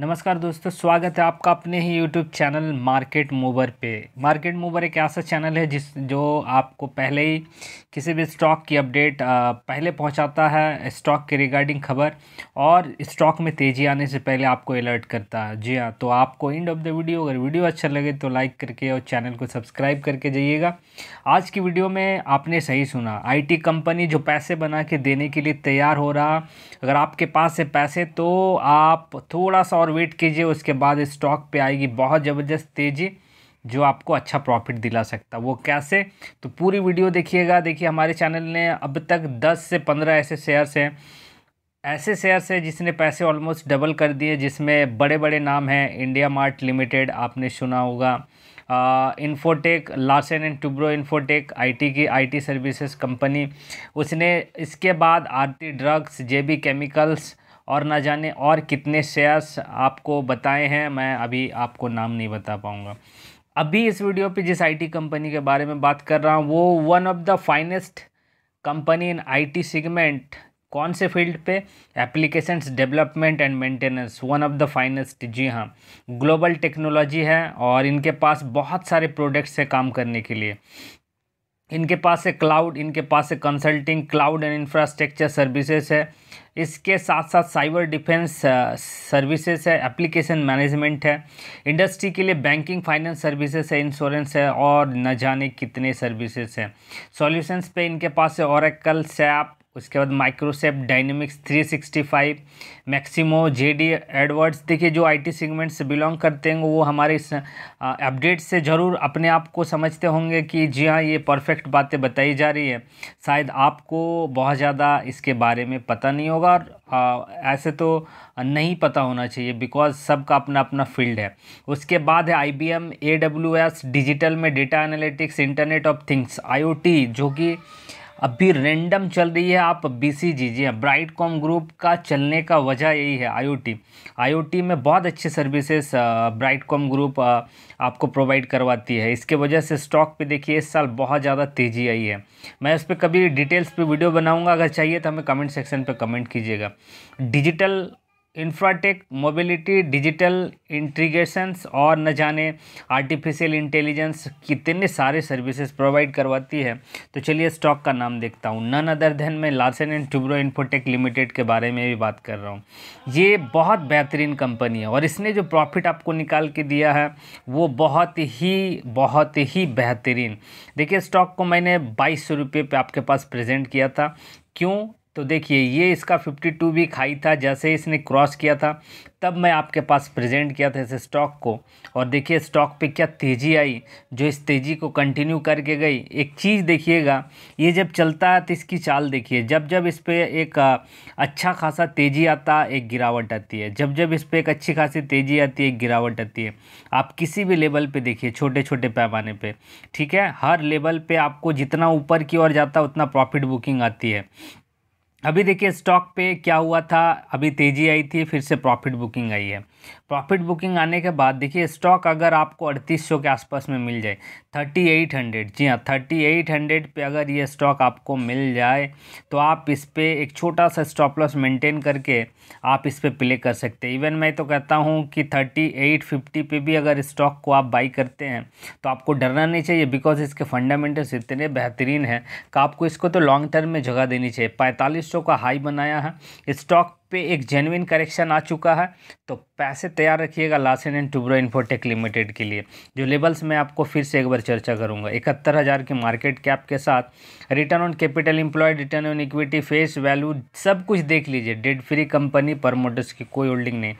नमस्कार दोस्तों स्वागत है आपका अपने ही यूट्यूब चैनल मार्केट मूवर पे मार्केट मूवर एक ऐसा चैनल है जिस जो आपको पहले ही किसी भी स्टॉक की अपडेट पहले पहुंचाता है स्टॉक के रिगार्डिंग खबर और स्टॉक में तेज़ी आने से पहले आपको अलर्ट करता है जी हाँ तो आपको एंड ऑफ द वीडियो अगर वीडियो अच्छा लगे तो लाइक करके और चैनल को सब्सक्राइब करके जाइएगा आज की वीडियो में आपने सही सुना आई कंपनी जो पैसे बना के देने के लिए तैयार हो रहा अगर आपके पास है पैसे तो आप थोड़ा सा और वेट कीजिए उसके बाद स्टॉक पे आएगी बहुत ज़बरदस्त तेज़ी जो आपको अच्छा प्रॉफिट दिला सकता वो कैसे तो पूरी वीडियो देखिएगा देखिए हमारे चैनल ने अब तक 10 से 15 ऐसे शेयर्स हैं ऐसे शेयर्स हैं जिसने पैसे ऑलमोस्ट डबल कर दिए जिसमें बड़े बड़े नाम हैं इंडिया मार्ट लिमिटेड आपने सुना होगा Infotech Larsen and Toubro Infotech IT की आईटी सर्विसेज कंपनी उसने इसके बाद आरती ड्रग्स जेबी केमिकल्स और ना जाने और कितने शेयर्स आपको बताए हैं मैं अभी आपको नाम नहीं बता पाऊँगा अभी इस वीडियो पे जिस आईटी कंपनी के बारे में बात कर रहा हूँ वो one of the finest company in IT segment कौन से फील्ड पे applications development and maintenance one of the finest जी हाँ ग्लोबल टेक्नोलॉजी है और इनके पास बहुत सारे प्रोडक्ट्स है काम करने के लिए इनके पास है क्लाउड इनके पास है consulting cloud and infrastructure services है इसके साथ साथ साइबर डिफेंस सर्विसेज है एप्लीकेशन मैनेजमेंट है इंडस्ट्री के लिए बैंकिंग फाइनेंस सर्विसेज है इंश्योरेंस है और न जाने कितने सर्विसेज हैं सॉल्यूशंस पे इनके पास है औरकल सैप उसके बाद Microsoft dynamics 365 Maximo JD Edwards देखिए जो आईटी सेगमेंट से बिलोंग करते हैं वो हमारे इस अपडेट से ज़रूर अपने आप को समझते होंगे कि जी हाँ ये परफेक्ट बातें बताई जा रही है शायद आपको बहुत ज़्यादा इसके बारे में पता नहीं होगा और आ, ऐसे तो नहीं पता होना चाहिए बिकॉज सबका अपना अपना फील्ड है उसके बाद है I B M A W S digital में data analytics internet of things I O T जो कि अभी रेंडम चल रही है आप B C G G Brightcom group का चलने का वजह यही है आईओटी आईओटी में बहुत अच्छी सर्विसेज ब्राइट कॉम ग्रुप आपको प्रोवाइड करवाती है इसके वजह से स्टॉक पे देखिए इस साल बहुत ज़्यादा तेज़ी आई है मैं उस पर कभी डिटेल्स पे वीडियो बनाऊंगा अगर चाहिए तो हमें कमेंट सेक्शन पे कमेंट कीजिएगा digital infratech mobility digital integrations और न जाने आर्टिफिशियल इंटेलिजेंस कितने सारे सर्विसेज प्रोवाइड करवाती है तो चलिए स्टॉक का नाम देखता हूँ नन अदर देन में Larsen and Toubro Infotech limited के बारे में भी बात कर रहा हूँ ये बहुत बेहतरीन कंपनी है और इसने जो प्रॉफिट आपको निकाल के दिया है वो बहुत ही बहुत ही बेहतरीन देखिए स्टॉक को मैंने बाईस सौ रुपये पर आपके पास प्रेजेंट किया था क्यों तो देखिए ये इसका 52 वीक खाई था जैसे इसने क्रॉस किया था तब मैं आपके पास प्रेजेंट किया था इस स्टॉक को और देखिए स्टॉक पे क्या तेज़ी आई जो इस तेज़ी को कंटिन्यू करके गई एक चीज़ देखिएगा ये जब चलता है तो इसकी चाल देखिए जब जब इस पर एक अच्छा खासा तेज़ी आता एक गिरावट आती है जब जब इस पर एक अच्छी खासी तेज़ी आती है एक गिरावट आती है आप किसी भी लेवल पर देखिए छोटे छोटे पैमाने पर ठीक है हर लेवल पर आपको जितना ऊपर की ओर जाता है उतना प्रॉफिट बुकिंग आती है अभी देखिए स्टॉक पे क्या हुआ था अभी तेज़ी आई थी फिर से प्रॉफिट बुकिंग आई है प्रॉफिट बुकिंग आने के बाद देखिए स्टॉक अगर आपको अड़तीस के आसपास में मिल जाए थर्टी एट हंड्रेड जी हाँ थर्टी एट हंड्रेड पर अगर ये स्टॉक आपको मिल जाए तो आप इस पर एक छोटा सा स्टॉप लॉस मेंटेन करके आप इस पर प्ले कर सकते हैं इवन मैं तो कहता हूँ कि थर्टी एट फिफ्टी पे भी अगर स्टॉक को आप बाई करते हैं तो आपको डरना नहीं चाहिए बिकॉज इसके फंडामेंटल्स इतने बेहतरीन हैं कि आपको इसको तो लॉन्ग टर्म में जगह देनी चाहिए पैंतालीस सौ का हाई बनाया है स्टॉक पे एक जेनविन करेक्शन आ चुका है तो पैसे तैयार रखिएगा Larsen and Toubro Infotech limited के लिए जो लेवल्स मैं आपको फिर से एक बार चर्चा करूँगा इकहत्तर हज़ार की मार्केट कैप के साथ return on capital employed return on equity face value सब कुछ देख लीजिए डेट फ्री कंपनी परमोटर्स की कोई होल्डिंग नहीं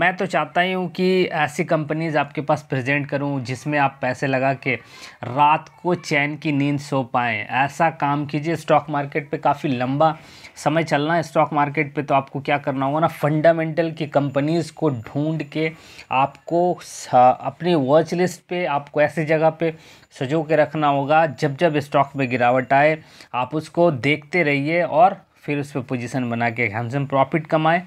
मैं तो चाहता ही हूँ कि ऐसी कंपनीज आपके पास प्रेजेंट करूँ जिसमें आप पैसे लगा के रात को चैन की नींद सो पाएँ ऐसा काम कीजिए स्टॉक मार्केट पर काफ़ी लंबा समय चलना है स्टॉक मार्केट पर तो आपको क्या करना होगा ना फंडामेंटल की कंपनीज़ को ढूंढ के आपको अपनी वॉच लिस्ट पर आपको ऐसी जगह पर सजो के रखना होगा जब जब स्टॉक में गिरावट आए है आप उसको देखते रहिए और फिर उस पर पोजिशन बना के हमसे प्रॉफिट कमाएं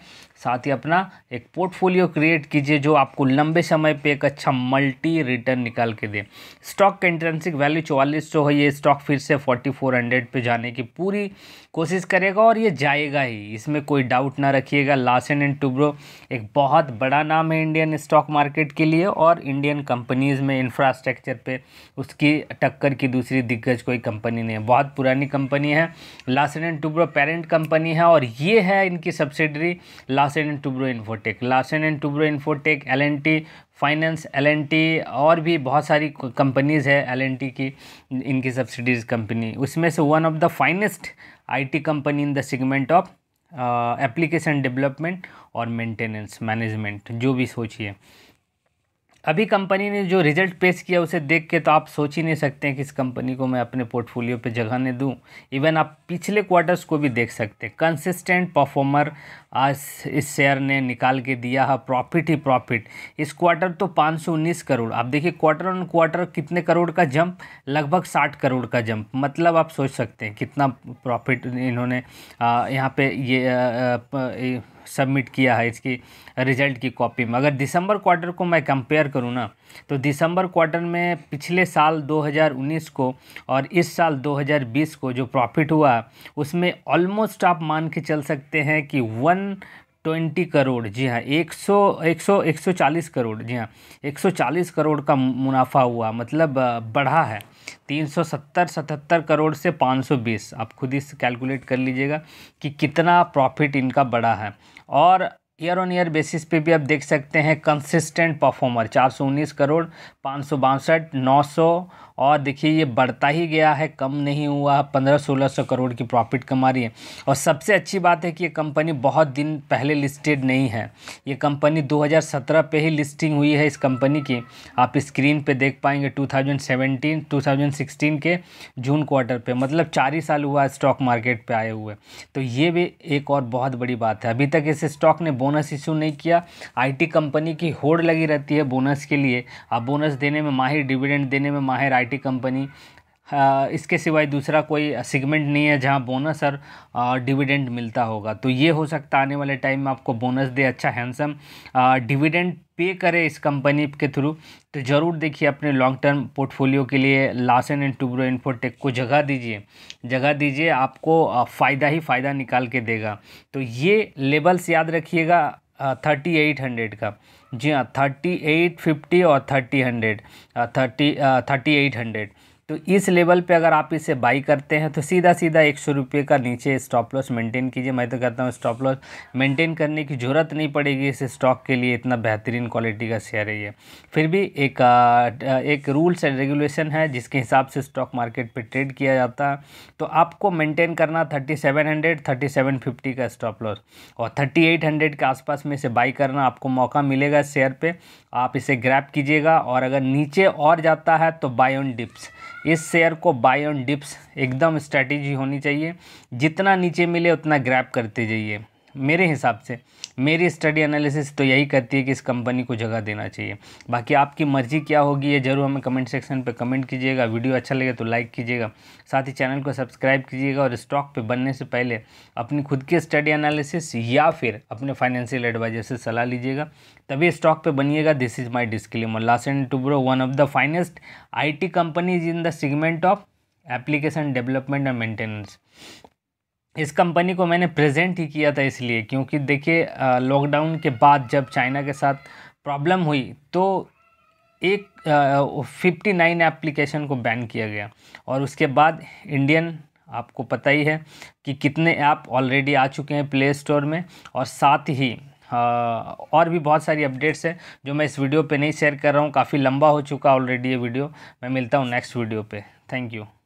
साथ ही अपना एक पोर्टफोलियो क्रिएट कीजिए जो आपको लंबे समय पे एक अच्छा मल्टी रिटर्न निकाल के दे स्टॉक का इंट्रेंसिक वैल्यू चौवालीस सौ है ये स्टॉक फिर से फोर्टी फोर हंड्रेड पर जाने की पूरी कोशिश करेगा और ये जाएगा ही इसमें कोई डाउट ना रखिएगा लासन एंड टूब्रो एक बहुत बड़ा नाम है इंडियन स्टॉक मार्केट के लिए और इंडियन कंपनीज़ में इंफ्रास्ट्रक्चर पर उसकी टक्कर की दूसरी दिग्गज कोई कंपनी नहीं है बहुत पुरानी कंपनी है Larsen and Toubro parent company है और ये है इनकी subsidiary Larsen Larsen and Toubro Infotech Larsen and Toubro Infotech L N T finance L N T और भी बहुत सारी कंपनीज़ है एल एन टी की इनकी सब्सिडीज कंपनी उसमें से one of the finest I T company in the segment of application development और मेंटेनेंस मैनेजमेंट जो भी सोचिए अभी कंपनी ने जो रिजल्ट पेश किया उसे देख के तो आप सोच ही नहीं सकते हैं कि इस कंपनी को मैं अपने पोर्टफोलियो पे जगह नहीं दूँ इवन आप पिछले क्वार्टर्स को भी देख सकते हैं कंसिस्टेंट परफॉर्मर आज इस शेयर ने निकाल के दिया है प्रॉफिट ही प्रॉफिट इस क्वार्टर तो 519 करोड़ आप देखिए क्वार्टर ऑन क्वार्टर कितने करोड़ का जंप लगभग साठ करोड़ का जंप मतलब आप सोच सकते हैं कितना प्रॉफिट इन्होंने यहाँ पर ये आ, आ, आ, सबमिट किया है इसकी रिजल्ट की कॉपी में अगर दिसंबर क्वार्टर को मैं कंपेयर करूँ ना तो दिसंबर क्वार्टर में पिछले साल 2019 को और इस साल 2020 को जो प्रॉफिट हुआ उसमें ऑलमोस्ट आप मान के चल सकते हैं कि वन ट्वेंटी करोड़ जी हाँ एक सौ एक सौ एक सौ चालीस करोड़ जी हाँ एक सौ चालीस करोड़ का मुनाफा हुआ मतलब बढ़ा है तीन सौ सत्तर सतहत्तर करोड़ से पाँच सौ बीस आप खुद ही कैलकुलेट कर लीजिएगा कि कितना प्रॉफिट इनका बढ़ा है और ईयर ऑन ईयर बेसिस पे भी आप देख सकते हैं कंसिस्टेंट परफॉर्मर 419 करोड़ पाँच सौ और देखिए ये बढ़ता ही गया है कम नहीं हुआ पंद्रह सोलह सौ करोड़ की प्रॉफिट कमा रही है और सबसे अच्छी बात है कि ये कंपनी बहुत दिन पहले लिस्टेड नहीं है ये कंपनी 2017 पे ही लिस्टिंग हुई है इस कंपनी की आप स्क्रीन पे देख पाएंगे 2017 2016 के जून क्वार्टर पे मतलब चार ही साल हुआ स्टॉक मार्केट पर आए हुए तो ये भी एक और बहुत बड़ी बात है अभी तक इस स्टॉक ने बोनस इशू नहीं किया आईटी कंपनी की होड़ लगी रहती है बोनस के लिए आप बोनस देने में माहिर डिविडेंड देने में माहिर आईटी कंपनी इसके सिवाय दूसरा कोई सेगमेंट नहीं है जहां बोनस और डिविडेंड मिलता होगा तो ये हो सकता आने वाले टाइम में आपको बोनस दे अच्छा हैंडसम डिविडेंड पे करें इस कंपनी के थ्रू तो ज़रूर देखिए अपने लॉन्ग टर्म पोर्टफोलियो के लिए लासन एंड टूब्रो इन्फोटेक को जगह दीजिए जगह दीजिए आपको फ़ायदा ही फ़ायदा निकाल के देगा तो ये लेवल्स याद रखिएगा थर्टी एट हंड्रेड का जी हाँ थर्टी एट फिफ्टी और thirty hundred thirty thirty eight hundred तो इस लेवल पे अगर आप इसे बाई करते हैं तो सीधा सीधा एक सौ रुपये का नीचे स्टॉप लॉस मेंटेन कीजिए मैं तो कहता हूँ स्टॉप लॉस मेंटेन करने की ज़रूरत नहीं पड़ेगी इस स्टॉक के लिए इतना बेहतरीन क्वालिटी का शेयर है ये फिर भी एक एक रूल्स एंड रेगुलेशन है जिसके हिसाब से स्टॉक मार्केट पर ट्रेड किया जाता है तो आपको मेनटेन करना thirty seven hundred thirty seven fifty का स्टॉप लॉस और थर्टी एट हंड्रेड के आसपास में इसे बाई करना आपको मौका मिलेगा शेयर पर आप इसे ग्रैप कीजिएगा और अगर नीचे और जाता है तो बाई ऑन डिप्स इस शेयर को बाय ऑन डिप्स एकदम स्ट्रैटेजी होनी चाहिए जितना नीचे मिले उतना ग्रैप करते जाइए मेरे हिसाब से मेरी स्टडी एनालिसिस तो यही कहती है कि इस कंपनी को जगह देना चाहिए बाकी आपकी मर्ज़ी क्या होगी ये ज़रूर हमें कमेंट सेक्शन पे कमेंट कीजिएगा वीडियो अच्छा लगे तो लाइक कीजिएगा साथ ही चैनल को सब्सक्राइब कीजिएगा और स्टॉक पे बनने से पहले अपनी खुद की स्टडी एनालिसिस या फिर अपने फाइनेंशियल एडवाइजर से सलाह लीजिएगा तभी स्टॉक पर बनिएगा this is my disclaimer Larsen Toubro one of the finest I companies in the segment of application development and maintenance इस कंपनी को मैंने प्रेजेंट ही किया था इसलिए क्योंकि देखिए लॉकडाउन के बाद जब चाइना के साथ प्रॉब्लम हुई तो एक फिफ्टी नाइन एप्लीकेशन को बैन किया गया और उसके बाद इंडियन आपको पता ही है कि कितने ऐप ऑलरेडी आ चुके हैं प्ले स्टोर में और साथ ही और भी बहुत सारी अपडेट्स हैं जो मैं इस वीडियो पे नहीं शेयर कर रहा हूँ काफ़ी लंबा हो चुका ऑलरेडी ये वीडियो मैं मिलता हूँ नेक्स्ट वीडियो पे थैंक यू